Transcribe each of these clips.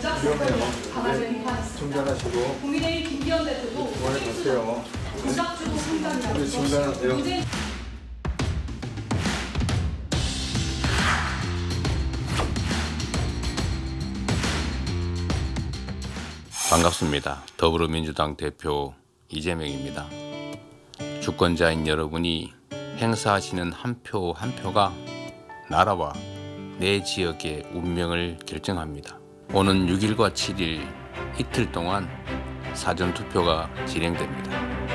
정작수를 받 국민의힘 김기현 대표도 정작주도 상담이라고 문재인 반갑습니다. 더불어민주당 대표 이재명입니다. 주권자인 여러분이 행사하시는 한 표한 한 표가 나라와 내 지역의 운명을 결정합니다. 오는 6일과 7일 이틀 동안 사전투표가 진행됩니다.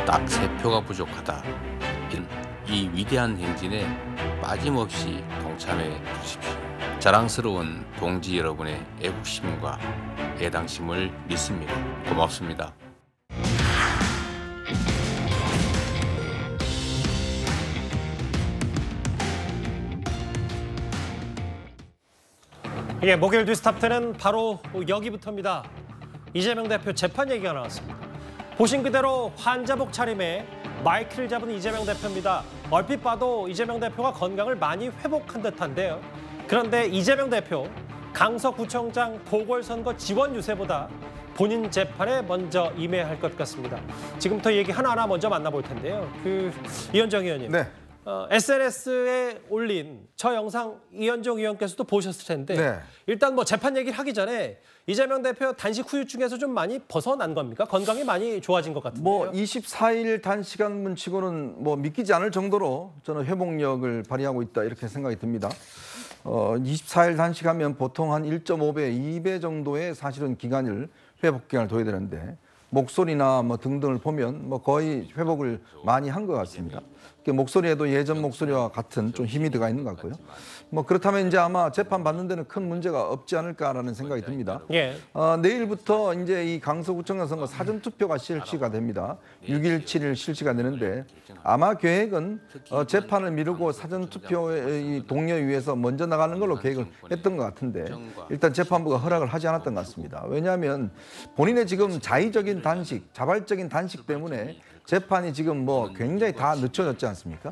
딱 3표가 부족하다. 이 위대한 행진에 빠짐없이 동참해 주십시오. 자랑스러운 동지 여러분의 애국심과 애당심을 믿습니다. 고맙습니다. 예, 목요일 뉴스타트는 바로 여기부터입니다. 이재명 대표 재판 얘기가 나왔습니다. 보신 그대로 환자복 차림에 마이크를 잡은 이재명 대표입니다. 얼핏 봐도 이재명 대표가 건강을 많이 회복한 듯한데요. 그런데 이재명 대표 강서구청장 보궐선거 지원 유세보다 본인 재판에 먼저 임해할 것 같습니다. 지금부터 얘기 하나하나 먼저 만나볼 텐데요. 그 이현정 의원님. 네. 어, SNS에 올린 저 영상 이현종 의원께서도 보셨을 텐데 네. 일단 뭐 재판 얘기를 하기 전에 이재명 대표 단식 후유증에서 좀 많이 벗어난 겁니까? 건강이 많이 좋아진 것 같은데요. 뭐 24일 단시간분 치고는 뭐 믿기지 않을 정도로 저는 회복력을 발휘하고 있다 이렇게 생각이 듭니다. 어, 24일 단식하면 보통 한 1.5배, 2배 정도의 사실은 기간을 회복 기간을 둬야 되는데 목소리나 뭐 등등을 보면 뭐 거의 회복을 많이 한 것 같습니다. 목소리에도 예전 그렇죠. 목소리와 그렇죠. 같은 좀 힘이 들어가 있는 것 같고요. 뭐 그렇다면 이제 아마 재판 받는 데는 큰 문제가 없지 않을까라는 생각이 듭니다. 예. 어, 내일부터 이제 이 강서구청장 선거 뭐 사전 투표가 실시가 됩니다. 6일, 예, 7일 실시가 되는데 아마 계획은 어, 재판을 미루고 사전 투표의 동료위해서 먼저 나가는 걸로 계획을 했던 것 같은데 일단 재판부가 허락을 하지 않았던 것 같습니다. 왜냐하면 본인의 지금 자의적인 단식, 자발적인 단식 때문에 재판이 지금 뭐 굉장히 다 늦춰졌지 않습니까?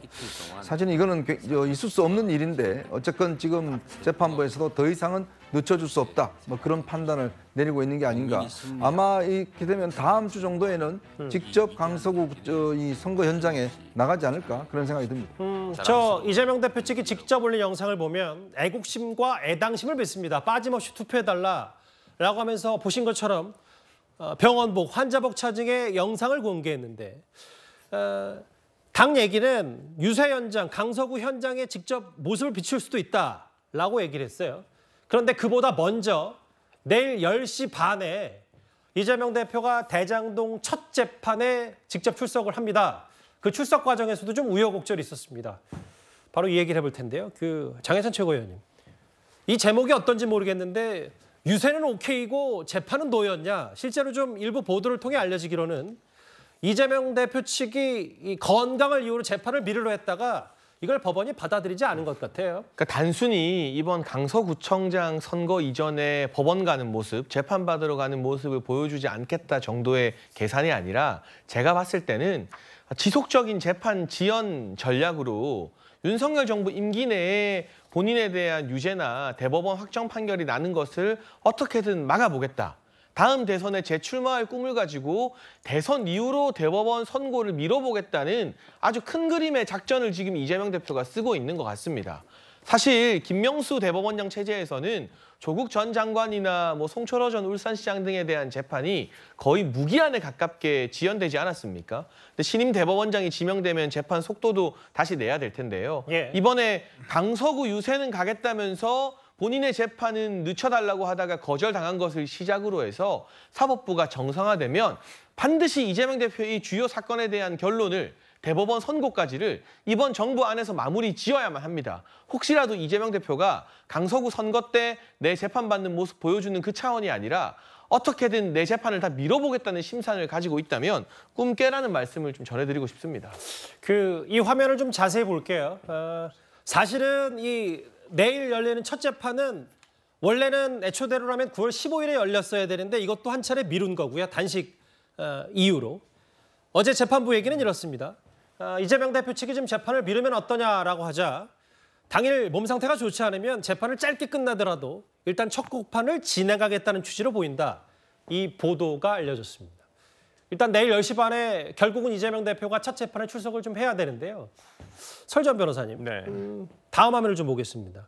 사실은 이거는 있을 수 없는 일인데 어쨌건 지금 아, 재판부에서도 더 이상은 늦춰줄 수 없다. 뭐 그런 판단을 내리고 있는 게 아닌가. 아마 이렇게 되면 다음 주 정도에는 음. 직접 강서구 이 선거 현장에 나가지 않을까 그런 생각이 듭니다. 음, 저 이재명 대표 측이 직접 올린 영상을 보면 애국심과 애당심을 믿습니다. 빠짐없이 투표해달라라고 하면서 보신 것처럼 어, 병원복, 환자복 차징의 영상을 공개했는데 어, 당 얘기는 유세 현장, 강서구 현장에 직접 모습을 비출 수도 있다라고 얘기를 했어요. 그런데 그보다 먼저 내일 10시 반에 이재명 대표가 대장동 첫 재판에 직접 출석을 합니다. 그 출석 과정에서도 좀 우여곡절이 있었습니다. 바로 이 얘기를 해볼 텐데요. 그 장혜선 최고위원님. 이 제목이 어떤지 모르겠는데 유세는 오케이고 재판은 노였냐. 실제로 좀 일부 보도를 통해 알려지기로는 이재명 대표 측이 이 건강을 이유로 재판을 미루려 했다가 이걸 법원이 받아들이지 않은 것 같아요. 그러니까 단순히 이번 강서구청장 선거 이전에 법원 가는 모습, 재판 받으러 가는 모습을 보여주지 않겠다 정도의 계산이 아니라 제가 봤을 때는 지속적인 재판 지연 전략으로 윤석열 정부 임기 내에 본인에 대한 유죄나 대법원 확정 판결이 나는 것을 어떻게든 막아보겠다. 다음 대선에 재출마할 꿈을 가지고 대선 이후로 대법원 선고를 미뤄보겠다는 아주 큰 그림의 작전을 지금 이재명 대표가 쓰고 있는 것 같습니다. 사실 김명수 대법원장 체제에서는 조국 전 장관이나 뭐 송철호 전 울산시장 등에 대한 재판이 거의 무기한에 가깝게 지연되지 않았습니까? 근데 신임 대법원장이 지명되면 재판 속도도 다시 내야 될 텐데요. 예. 이번에 강서구 유세는 가겠다면서 본인의 재판은 늦춰달라고 하다가 거절당한 것을 시작으로 해서 사법부가 정상화되면 반드시 이재명 대표의 주요 사건에 대한 결론을 대법원 선고까지를 이번 정부 안에서 마무리 지어야만 합니다. 혹시라도 이재명 대표가 강서구 선거 때 내 재판받는 모습 보여주는 그 차원이 아니라 어떻게든 내 재판을 다 밀어보겠다는 심산을 가지고 있다면 꿈 깨라는 말씀을 좀 전해드리고 싶습니다. 그 이 화면을 좀 자세히 볼게요. 어, 사실은 이 내일 열리는 첫 재판은 원래는 애초대로라면 9월 15일에 열렸어야 되는데 이것도 한 차례 미룬 거고요. 단식 어, 이유로. 어제 재판부 얘기는 이렇습니다. 어, 이재명 대표 측이 좀 재판을 미루면 어떠냐라고 하자 당일 몸 상태가 좋지 않으면 재판을 짧게 끝나더라도 일단 첫 공판을 진행하겠다는 취지로 보인다. 이 보도가 알려졌습니다. 일단 내일 10시 반에 결국은 이재명 대표가 첫 재판에 출석을 좀 해야 되는데요. 설전 변호사님, 네. 음, 다음 화면을 좀 보겠습니다.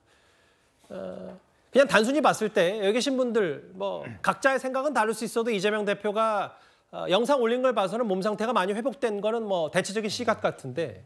어, 그냥 단순히 봤을 때 여기 계신 분들 뭐 각자의 생각은 다를 수 있어도 이재명 대표가 어, 영상 올린 걸 봐서는 몸 상태가 많이 회복된 거는 뭐 대체적인 시각 같은데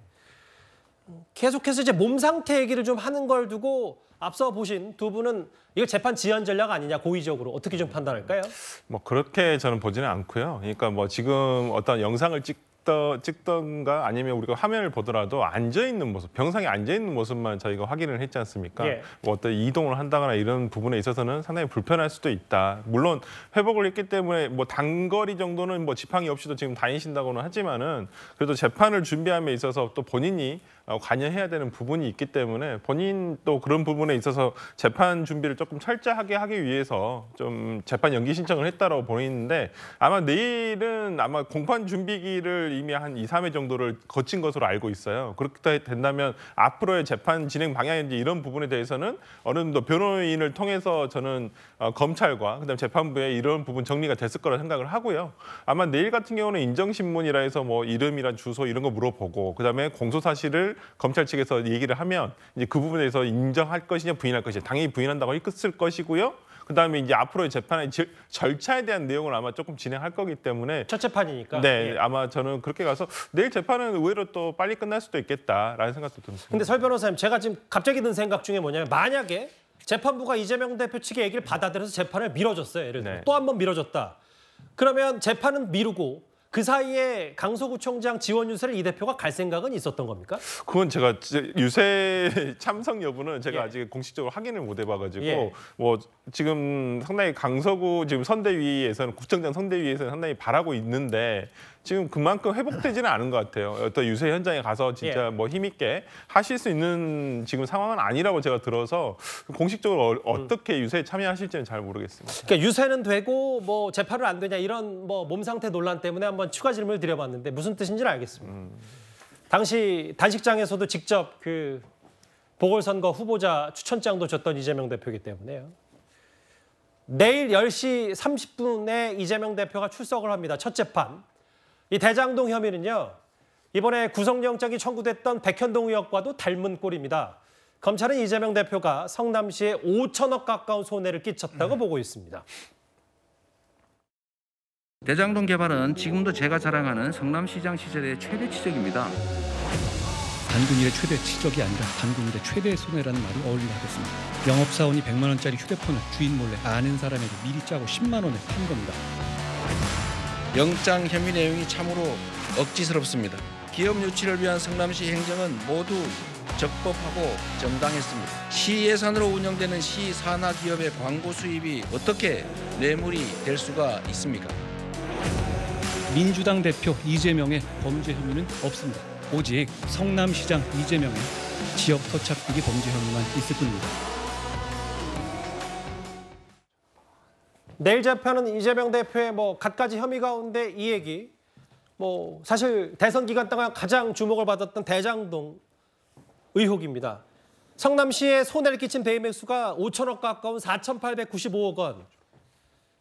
음, 계속해서 이제 몸 상태 얘기를 좀 하는 걸 두고 앞서 보신 두 분은 이거 재판 지연 전략 아니냐 고의적으로 어떻게 좀 판단할까요? 뭐 그렇게 저는 보지는 않고요. 그러니까 뭐 지금 어떤 영상을 찍 찍던, 찍던가 아니면 우리가 화면을 보더라도 앉아있는 모습, 병상에 앉아있는 모습만 저희가 확인을 했지 않습니까? 예. 뭐 어떤 이동을 한다거나 이런 부분에 있어서는 상당히 불편할 수도 있다. 물론 회복을 했기 때문에 뭐 단거리 정도는 뭐 지팡이 없이도 지금 다니신다고는 하지만은 그래도 재판을 준비함에 있어서 또 본인이 어, 관여해야 되는 부분이 있기 때문에 본인 또 그런 부분에 있어서 재판 준비를 조금 철저하게 하기 위해서 좀 재판 연기 신청을 했다고 라 보이는데 아마 내일은 아마 공판 준비기를 이미 한 2, 3회 정도를 거친 것으로 알고 있어요. 그렇게 된다면 앞으로의 재판 진행 방향인지 이런 부분에 대해서는 어느 정도 변호인을 통해서 저는 어, 검찰과 그다음 재판부에 이런 부분 정리가 됐을 거라 생각을 하고요. 아마 내일 같은 경우는 인정신문이라 해서 뭐 이름이란 주소 이런 거 물어보고 그다음에 공소 사실을 검찰 측에서 얘기를 하면 이제 그 부분에서 인정할 것이냐 부인할 것이냐 당연히 부인한다고 했을 것이고요. 그다음에 이제 앞으로의 재판의 지, 절차에 대한 내용을 아마 조금 진행할 거기 때문에 첫 재판이니까 네 예. 아마 저는 그렇게 가서 내일 재판은 의외로 또 빨리 끝날 수도 있겠다라는 생각도 듭니다. 근데 설 변호사님 제가 지금 갑자기 든 생각 중에 뭐냐면 만약에 재판부가 이재명 대표 측의 얘기를 받아들여서 재판을 미뤄줬어요. 예를 들어 네. 또한 번 미뤄줬다. 그러면 재판은 미루고 그 사이에 강서구청장 지원 유세를 이 대표가 갈 생각은 있었던 겁니까? 그건 제가 유세 참석 여부는 제가 예. 아직 공식적으로 확인을 못 해봐가지고 예. 뭐 지금 상당히 강서구 지금 선대위에서는 구청장 선대위에서는 상당히 바라고 있는데 지금 그만큼 회복되지는 않은 것 같아요. 어떤 유세 현장에 가서 진짜 예. 뭐 힘있게 하실 수 있는 지금 상황은 아니라고 제가 들어서 공식적으로 어, 음. 떻게 유세에 참여하실지는 잘 모르겠습니다. 그러니까 유세는 되고 뭐 재판은 안 되냐 이런 뭐 몸 상태 논란 때문에 한번 추가 질문을 드려봤는데 무슨 뜻인지는 알겠습니다. 음. 당시 단식장에서도 직접 그 보궐선거 후보자 추천장도 줬던 이재명 대표이기 때문에요. 내일 10시 30분에 이재명 대표가 출석을 합니다. 첫 재판. 이 대장동 혐의는요. 이번에 구속영장이 청구됐던 백현동 의혹과도 닮은 꼴입니다. 검찰은 이재명 대표가 성남시에 5천억 가까운 손해를 끼쳤다고 네. 보고 있습니다. 대장동 개발은 지금도 제가 자랑하는 성남시장 시절의 최대 치적입니다. 단군일의 최대 치적이 아니라 단군일의 최대 손해라는 말이 어울리겠습니다. 영업사원이 100만 원짜리 휴대폰을 주인 몰래 아는 사람에게 미리 짜고 10만 원에 판 겁니다. 영장 혐의 내용이 참으로 억지스럽습니다. 기업 유치를 위한 성남시 행정은 모두 적법하고 정당했습니다. 시 예산으로 운영되는 시 산하 기업의 광고 수입이 어떻게 뇌물이 될 수가 있습니까? 민주당 대표 이재명의 범죄 혐의는 없습니다. 오직 성남시장 이재명의 지역 토착비리 범죄 혐의만 있을 뿐입니다. 내일 재판은 이재명 대표의 뭐 갖가지 혐의 가운데 이 얘기, 뭐 사실 대선 기간 동안 가장 주목을 받았던 대장동 의혹입니다. 성남시에 손해를 끼친 배임액수가 5천억 가까운 4,895억 원.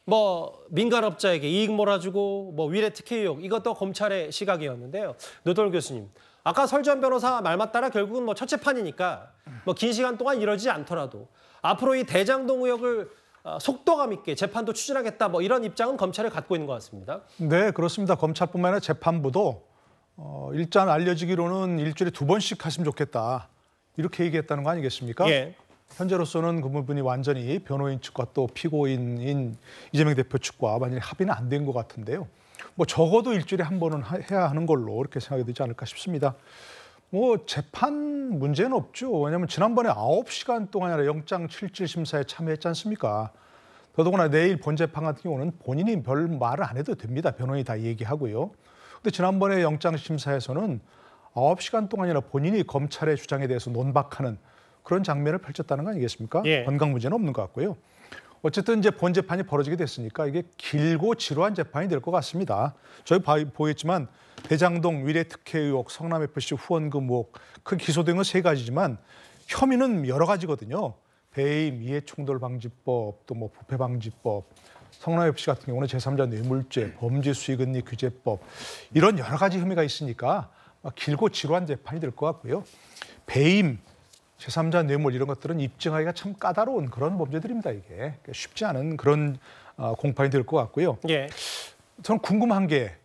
뭐 민간업자에게 이익 몰아주고 뭐 위례 특혜 의혹 이것도 검찰의 시각이었는데요. 노돌 교수님, 아까 설전 변호사 말만 따라 결국은 뭐첫째판이니까뭐 긴 시간 동안 이러지 않더라도 앞으로 이 대장동 의혹을 어, 속도감 있게 재판도 추진하겠다 뭐 이런 입장은 검찰이 갖고 있는 것 같습니다. 네, 그렇습니다. 검찰뿐만 아니라 재판부도 어, 일단 알려지기로는 일주일에 두 번씩 하시면 좋겠다. 이렇게 얘기했다는 거 아니겠습니까? 예. 현재로서는 그 부분이 완전히 변호인 측과 또 피고인인 이재명 대표 측과 만일 합의는 안 된 것 같은데요. 뭐 적어도 일주일에 한 번은 해야 하는 걸로 이렇게 생각이 되지 않을까 싶습니다. 뭐 재판 문제는 없죠. 왜냐하면 지난번에 아홉 시간 동안이나 영장 실질 심사에 참여했지 않습니까? 더더구나 내일 본재판 같은 경우는 본인이 별 말을 안 해도 됩니다. 변호인이 다 얘기하고요. 근데 지난번에 영장 심사에서는 아홉 시간 동안이나 본인이 검찰의 주장에 대해서 논박하는 그런 장면을 펼쳤다는 거 아니겠습니까? 예. 건강 문제는 없는 것 같고요. 어쨌든 이제 본 재판이 벌어지게 됐으니까 이게 길고 지루한 재판이 될 것 같습니다. 저희 봐, 보였지만 대장동 위례 특혜 의혹, 성남 FC 후원금 의혹, 그 기소 된건 세 가지지만 혐의는 여러 가지거든요. 배임, 이해충돌 방지법, 또 뭐 부패 방지법, 성남 FC 같은 경우는 제3자 뇌물죄, 범죄 수익은닉 규제법 이런 여러 가지 혐의가 있으니까 길고 지루한 재판이 될 것 같고요. 배임, 제3자 뇌물 이런 것들은 입증하기가 참 까다로운 그런 범죄들입니다. 이게 그러니까 쉽지 않은 그런 어, 공판이 될 것 같고요. 예. 저는 궁금한 게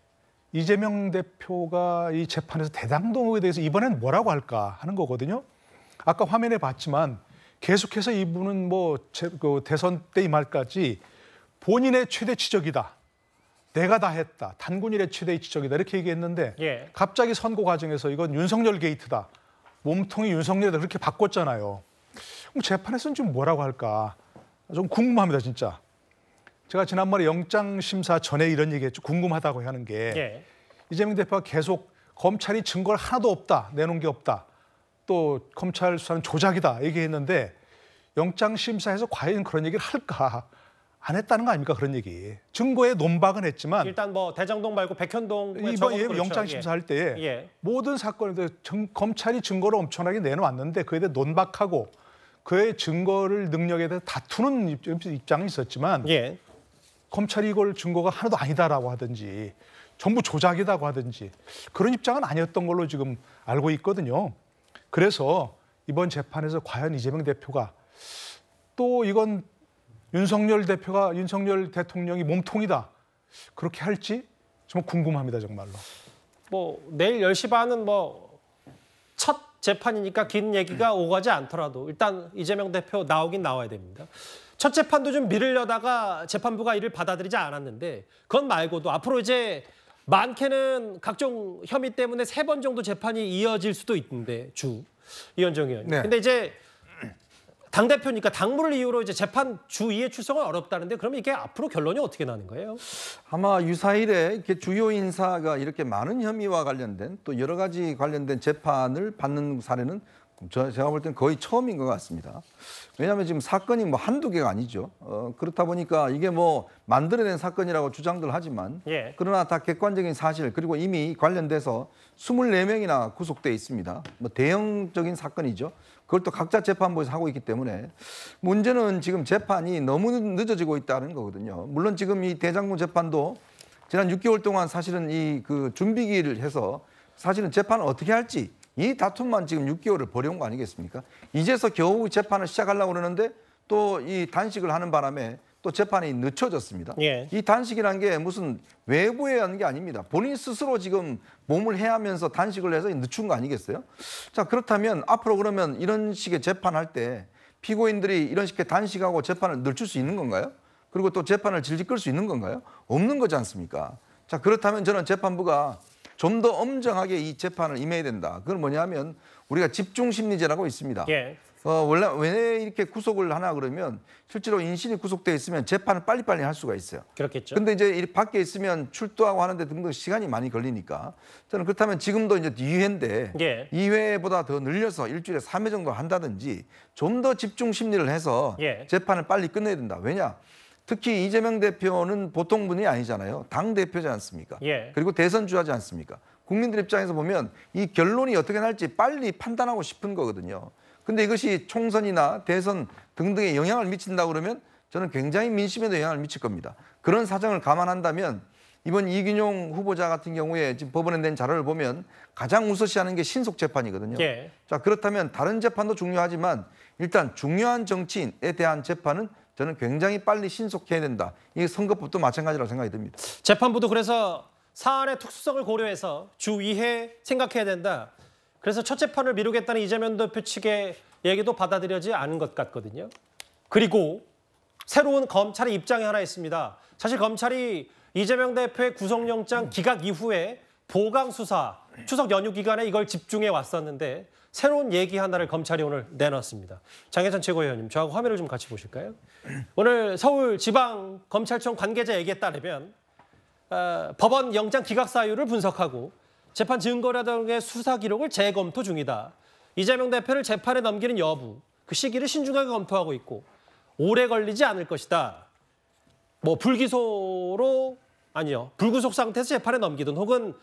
이재명 대표가 이 재판에서 대당동에 대해서 이번엔 뭐라고 할까 하는 거거든요. 아까 화면에 봤지만 계속해서 이분은 뭐 그 대선 때 이 말까지 본인의 최대 지적이다. 내가 다 했다. 단군일의 최대 지적이다. 이렇게 얘기했는데 예. 갑자기 선고 과정에서 이건 윤석열 게이트다. 몸통이 윤석열이다 그렇게 바꿨잖아요. 재판에서는 좀 뭐라고 할까? 좀 궁금합니다, 진짜. 제가 지난번에 영장 심사 전에 이런 얘기했죠. 궁금하다고 하는 게 예. 이재명 대표가 계속 검찰이 증거를 하나도 없다, 내놓은 게 없다. 또 검찰 수사는 조작이다 얘기했는데 영장 심사에서 과연 그런 얘기를 할까? 안 했다는 거 아닙니까 그런 얘기. 증거에 논박은 했지만 일단 뭐 대장동 말고 백현동 이번 예, 그렇죠. 영장 예. 심사할 예. 때 예. 모든 사건에 대해 검찰이 증거를 엄청나게 내놓았는데 그에 대해 논박하고 그의 증거를 능력에 대해 다투는 입장이 있었지만 예. 검찰이 이걸 증거가 하나도 아니다라고 하든지 전부 조작이다고 하든지 그런 입장은 아니었던 걸로 지금 알고 있거든요. 그래서 이번 재판에서 과연 이재명 대표가 또 이건 윤석열 대표가 윤석열 대통령이 몸통이다. 그렇게 할지 정말 궁금합니다, 정말로. 뭐 내일 10시 반은 뭐 첫 재판이니까 긴 얘기가 오가지 않더라도 일단 이재명 대표 나오긴 나와야 됩니다. 첫 재판도 좀 미루려다가 재판부가 이를 받아들이지 않았는데 그건 말고도 앞으로 이제 많게는 각종 혐의 때문에 세 번 정도 재판이 이어질 수도 있는데 주 이현정 의원. 네. 근데 이제 당 대표니까 당무를 이유로 이제 재판 주의회 출석은 어렵다는데 그러면 이게 앞으로 결론이 어떻게 나는 거예요? 아마 유사일에 이렇게 주요 인사가 이렇게 많은 혐의와 관련된 또 여러 가지 관련된 재판을 받는 사례는 제가 볼 때는 거의 처음인 것 같습니다. 왜냐하면 지금 사건이 뭐 한두 개가 아니죠. 어, 그렇다 보니까 이게 뭐 만들어낸 사건이라고 주장들 하지만 예. 그러나 다 객관적인 사실 그리고 이미 관련돼서 24명이나 구속돼 있습니다. 뭐 대형적인 사건이죠. 그걸 또 각자 재판부에서 하고 있기 때문에 문제는 지금 재판이 너무 늦어지고 있다는 거거든요. 물론 지금 이 대장군 재판도 지난 6개월 동안 사실은 이 그 준비기를 해서 사실은 재판을 어떻게 할지 이 다툼만 지금 6개월을 버려온 거 아니겠습니까? 이제서 겨우 재판을 시작하려고 그러는데 또 이 단식을 하는 바람에 또 재판이 늦춰졌습니다. 예. 이 단식이라는 게 무슨 외부에 하는 게 아닙니다. 본인 스스로 지금 몸을 해하면서 단식을 해서 늦춘 거 아니겠어요? 자 그렇다면 앞으로 그러면 이런 식의 재판할 때 피고인들이 이런 식의 단식하고 재판을 늦출 수 있는 건가요? 그리고 또 재판을 질질 끌 수 있는 건가요? 없는 거지 않습니까? 자 그렇다면 저는 재판부가 좀더 엄정하게 이 재판을 임해야 된다. 그건 뭐냐면 우리가 집중 심리제라고 있습니다. 예. 어, 원래 왜 이렇게 구속을 하나 그러면 실제로 인신이 구속돼 있으면 재판을 빨리빨리 할 수가 있어요. 그렇겠죠. 근데 이제 밖에 있으면 출두하고 하는데 등등 시간이 많이 걸리니까 저는 그렇다면 지금도 이제 2회인데 예. 2회보다 더 늘려서 일주일에 3회 정도 한다든지 좀 더 집중 심리를 해서 예. 재판을 빨리 끝내야 된다. 왜냐? 특히 이재명 대표는 보통 분이 아니잖아요. 당 대표지 않습니까? 예. 그리고 대선 주하지 않습니까? 국민들 입장에서 보면 이 결론이 어떻게 날지 빨리 판단하고 싶은 거거든요. 근데 이것이 총선이나 대선 등등에 영향을 미친다 그러면 저는 굉장히 민심에도 영향을 미칠 겁니다. 그런 사정을 감안한다면 이번 이균용 후보자 같은 경우에 지금 법원에 낸 자료를 보면 가장 우선시하는 게 신속 재판이거든요. 예. 자 그렇다면 다른 재판도 중요하지만 일단 중요한 정치인에 대한 재판은 저는 굉장히 빨리 신속해야 된다. 이 선거법도 마찬가지라고 생각이 듭니다. 재판부도 그래서 사안의 특수성을 고려해서 주의해 생각해야 된다. 그래서 첫 재판을 미루겠다는 이재명 대표 측의 얘기도 받아들여지 않은 것 같거든요. 그리고 새로운 검찰의 입장이 하나 있습니다. 사실 검찰이 이재명 대표의 구속영장 기각 이후에 보강 수사, 추석 연휴 기간에 이걸 집중해 왔었는데 새로운 얘기 하나를 검찰이 오늘 내놨습니다. 장혜선 최고위원님, 저하고 화면을 좀 같이 보실까요? 오늘 서울 지방 검찰청 관계자 얘기에 따르면 어, 법원 영장 기각 사유를 분석하고 재판 증거라 등의 수사 기록을 재검토 중이다. 이재명 대표를 재판에 넘기는 여부, 그 시기를 신중하게 검토하고 있고 오래 걸리지 않을 것이다. 뭐 불기소로 아니요. 불구속 상태에서 재판에 넘기든 혹은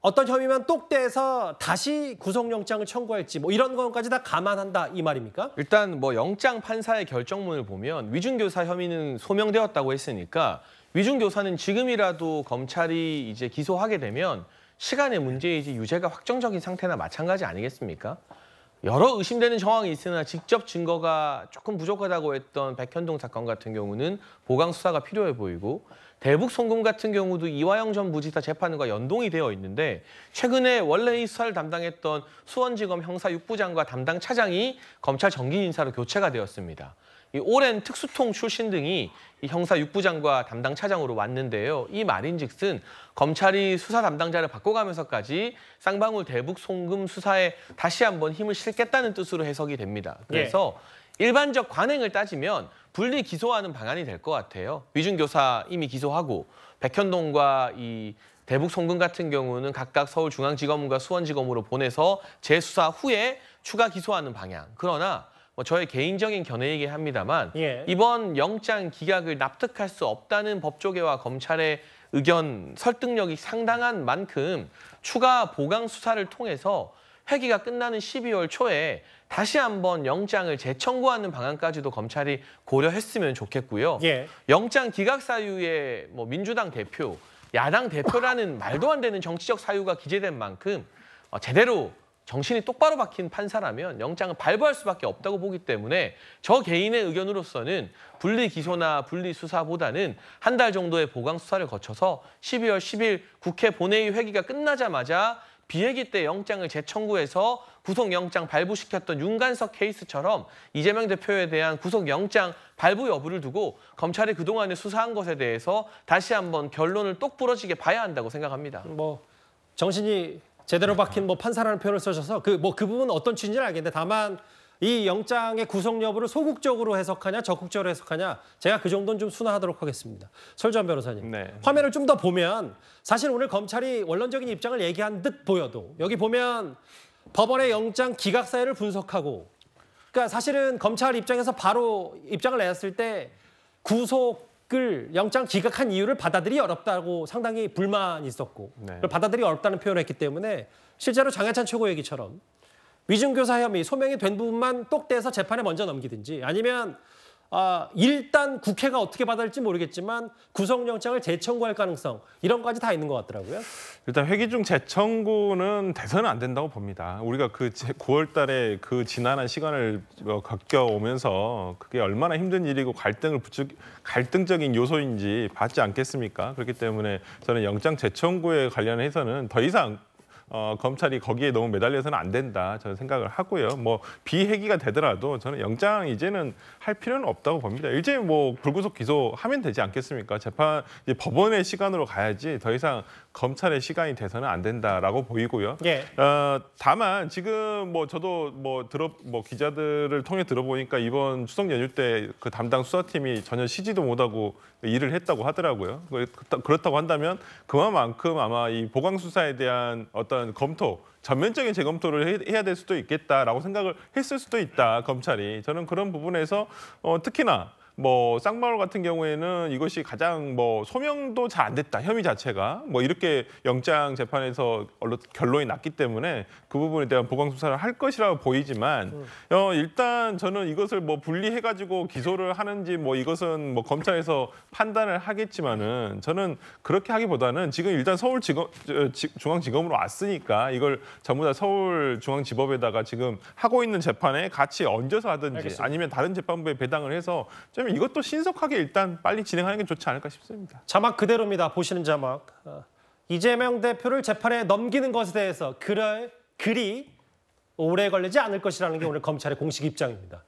어떤 혐의만 똑대서 다시 구속영장을 청구할지 뭐 이런 것까지 다 감안한다 이 말입니까? 일단 뭐 영장 판사의 결정문을 보면 위중교사 혐의는 소명되었다고 했으니까 위중교사는 지금이라도 검찰이 이제 기소하게 되면 시간의 문제이지 유죄가 확정적인 상태나 마찬가지 아니겠습니까? 여러 의심되는 정황이 있으나 직접 증거가 조금 부족하다고 했던 백현동 사건 같은 경우는 보강 수사가 필요해 보이고 대북 송금 같은 경우도 이화영 전 부지사 재판과 연동이 되어 있는데 최근에 원래 이수사를 담당했던 수원지검 형사 6부장과 담당 차장이 검찰 정기 인사로 교체가 되었습니다. 이 오랜 특수통 출신 등이 이 형사 6부장과 담당 차장으로 왔는데요. 이 말인즉슨 검찰이 수사 담당자를 바꿔가면서까지 쌍방울 대북 송금 수사에 다시 한번 힘을 실겠다는 뜻으로 해석이 됩니다. 예. 그래서 예. 일반적 관행을 따지면 분리 기소하는 방안이 될 것 같아요. 위준 교사 이미 기소하고 백현동과 이 대북 송금 같은 경우는 각각 서울중앙지검과 수원지검으로 보내서 재수사 후에 추가 기소하는 방향. 그러나 뭐 저의 개인적인 견해이긴 합니다만 예. 이번 영장 기각을 납득할 수 없다는 법조계와 검찰의 의견 설득력이 상당한 만큼 추가 보강 수사를 통해서 회기가 끝나는 12월 초에 다시 한번 영장을 재청구하는 방안까지도 검찰이 고려했으면 좋겠고요. 예. 영장 기각 사유에 뭐 민주당 대표, 야당 대표라는 말도 안 되는 정치적 사유가 기재된 만큼 어, 제대로 정신이 똑바로 박힌 판사라면 영장을 발부할 수밖에 없다고 보기 때문에 저 개인의 의견으로서는 분리 기소나 분리 수사보다는 한 달 정도의 보강 수사를 거쳐서 12월 10일 국회 본회의 회기가 끝나자마자 비회기 때 영장을 재청구해서 구속영장 발부시켰던 윤관석 케이스처럼 이재명 대표에 대한 구속영장 발부 여부를 두고 검찰이 그동안에 수사한 것에 대해서 다시 한번 결론을 똑 부러지게 봐야 한다고 생각합니다. 뭐 정신이 제대로 박힌 뭐 판사라는 표현을 써셔서 그 뭐그 뭐그 부분은 어떤 취지인지는 알겠는데 다만 이 영장의 구속 여부를 소극적으로 해석하냐 적극적으로 해석하냐 제가 그 정도는 좀 순화하도록 하겠습니다. 설주한 변호사님. 네. 화면을 좀 더 보면 사실 오늘 검찰이 원론적인 입장을 얘기한 듯 보여도 여기 보면 법원의 영장 기각 사유를 분석하고 그러니까 사실은 검찰 입장에서 바로 입장을 내었을 때 구속을 영장 기각한 이유를 받아들이 어렵다고 상당히 불만이 있었고 네. 받아들이 어렵다는 표현을 했기 때문에 실제로 장해찬 최고의 얘기처럼 위증교사 혐의 소명이 된 부분만 똑대서 재판에 먼저 넘기든지 아니면 아, 일단 국회가 어떻게 받을지 모르겠지만 구속영장을 재청구할 가능성 이런 거까지 다 있는 것 같더라고요. 일단 회기 중 재청구는 돼서는 안 된다고 봅니다. 우리가 그 9월 달에 그 지난한 시간을 어, 겪어오면서 그게 얼마나 힘든 일이고 갈등을 부추, 갈등적인 요소인지 받지 않겠습니까? 그렇기 때문에 저는 영장 재청구에 관련해서는 더 이상 어, 검찰이 거기에 너무 매달려서는 안 된다 저는 생각을 하고요. 뭐 비회기가 되더라도 저는 영장 이제는 할 필요는 없다고 봅니다. 이제 뭐 불구속 기소하면 되지 않겠습니까? 재판 이제 법원의 시간으로 가야지 더 이상 검찰의 시간이 돼서는 안 된다라고 보이고요. 예. 어, 다만 지금 뭐 저도 뭐 들어 뭐 기자들을 통해 들어보니까 이번 추석 연휴 때 그 담당 수사팀이 전혀 쉬지도 못하고 일을 했다고 하더라고요. 그, 그, 그렇다고 한다면 그만큼 아마 이 보강 수사에 대한 어떤 검토 전면적인 재검토를 해야 될 수도 있겠다라고 생각을 했을 수도 있다 검찰이 저는 그런 부분에서 어, 특히나 뭐쌍마을 같은 경우에는 이것이 가장 뭐 소명도 잘 안 됐다 혐의 자체가 뭐 이렇게 영장 재판에서 결론이 났기 때문에 그 부분에 대한 보강 수사를 할 것이라고 보이지만 음. 어, 일단 저는 이것을 뭐 분리해 가지고 기소를 하는지 뭐 이것은 뭐 검찰에서 판단을 하겠지만은 저는 그렇게 하기보다는 지금 일단 서울지검 중앙지검으로 왔으니까 이걸 전부 다 서울중앙지법에다가 지금 하고 있는 재판에 같이 얹어서 하든지 알겠습니다. 아니면 다른 재판부에 배당을 해서 좀 때문에 이것도 신속하게 일단 빨리 진행하는 게 좋지 않을까 싶습니다. 자막 그대로입니다. 보시는 자막. 어, 이재명 대표를 재판에 넘기는 것에 대해서 그래, 그리 오래 걸리지 않을 것이라는 게 오늘 검찰의 공식 입장입니다.